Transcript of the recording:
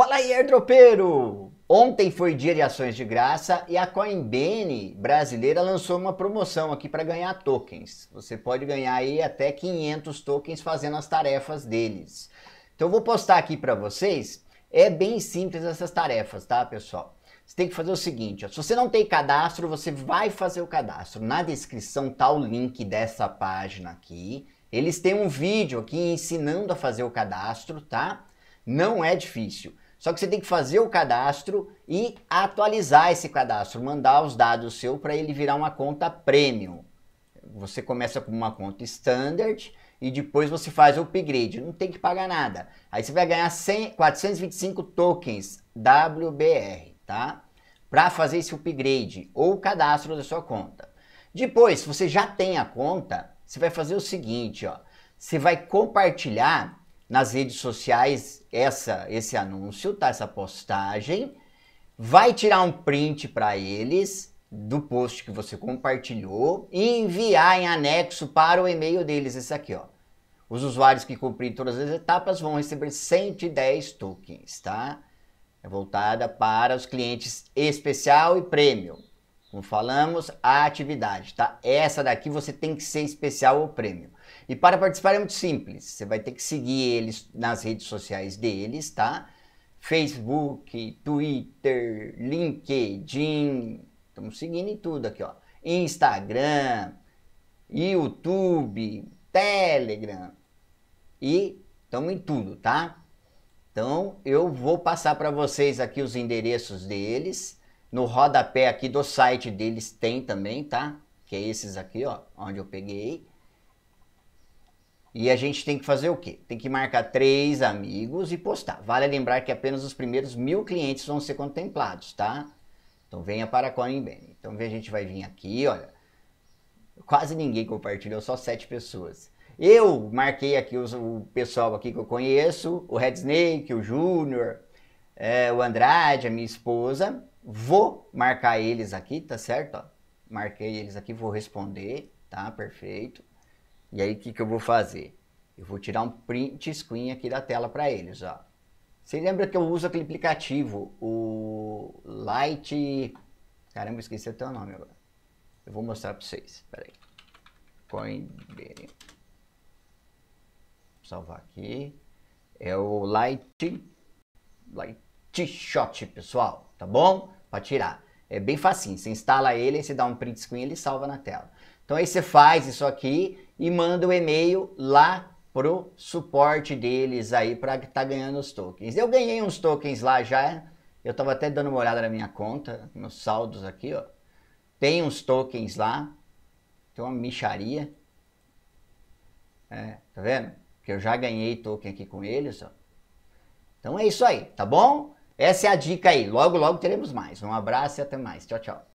Fala aí, airdropeiro! Ontem foi dia de ações de graça e a Coinbase brasileira lançou uma promoção aqui para ganhar tokens. Você pode ganhar aí até 500 tokens fazendo as tarefas deles. Então eu vou postar aqui para vocês. É bem simples essas tarefas, tá, pessoal? Você tem que fazer o seguinte, ó, se você não tem cadastro, você vai fazer o cadastro. Na descrição tá o link dessa página aqui. Eles têm um vídeo aqui ensinando a fazer o cadastro, tá? Não é difícil. Só que você tem que fazer o cadastro e atualizar esse cadastro, mandar os dados seu para ele virar uma conta premium. Você começa com uma conta standard e depois você faz o upgrade, não tem que pagar nada. Aí você vai ganhar 100, 425 tokens WBR, tá? Para fazer esse upgrade ou cadastro da sua conta. Depois, se você já tem a conta, você vai fazer o seguinte, ó. Você vai compartilhar nas redes sociais essa esse anúncio, tá? Essa postagem, vai tirar um print para eles do post que você compartilhou e enviar em anexo para o e-mail deles esse aqui, ó. Os usuários que cumprirem todas as etapas vão receber 110 tokens, tá? É voltada para os clientes especial e prêmio Como falamos, a atividade, tá? Essa daqui você tem que ser especial ou prêmio e para participar é muito simples. Você vai ter que seguir eles nas redes sociais deles, tá? Facebook, Twitter, LinkedIn, estamos seguindo em tudo aqui, ó. Instagram, YouTube, Telegram e estamos em tudo, tá? Então eu vou passar para vocês aqui os endereços deles. No rodapé aqui do site deles tem também, tá? Que é esses aqui, ó, onde eu peguei. E a gente tem que fazer o quê? Tem que marcar três amigos e postar. Vale lembrar que apenas os primeiros mil clientes vão ser contemplados, tá? Então venha para a Coinbase. Então a gente vai vir aqui, olha. Quase ninguém compartilhou, só sete pessoas. Eu marquei aqui os, o pessoal aqui que eu conheço, o Red Snake, o Júnior, é, o Andrade, a minha esposa. Vou marcar eles aqui, tá certo? Ó, marquei eles aqui, vou responder, tá? Perfeito. E aí o que, que eu vou fazer? Eu vou tirar um print screen aqui da tela para eles, ó. Você lembra que eu uso aquele aplicativo, o Light... Caramba, esqueci até o nome agora. Eu vou mostrar para vocês, peraí. Coinbase. Salvar aqui. É o Light... Light Shot, pessoal, tá bom? Para tirar. É bem facinho, você instala ele, você dá um print screen, e ele salva na tela. Então aí você faz isso aqui e manda o e-mail lá pro suporte deles aí para tá ganhando os tokens. Eu ganhei uns tokens lá já, eu tava até dando uma olhada na minha conta, nos saldos aqui, ó. Tem uns tokens lá, tem uma micharia. É, tá vendo? Que eu já ganhei token aqui com eles, ó. Então é isso aí, tá bom? Essa é a dica aí. Logo, logo teremos mais. Um abraço e até mais. Tchau, tchau.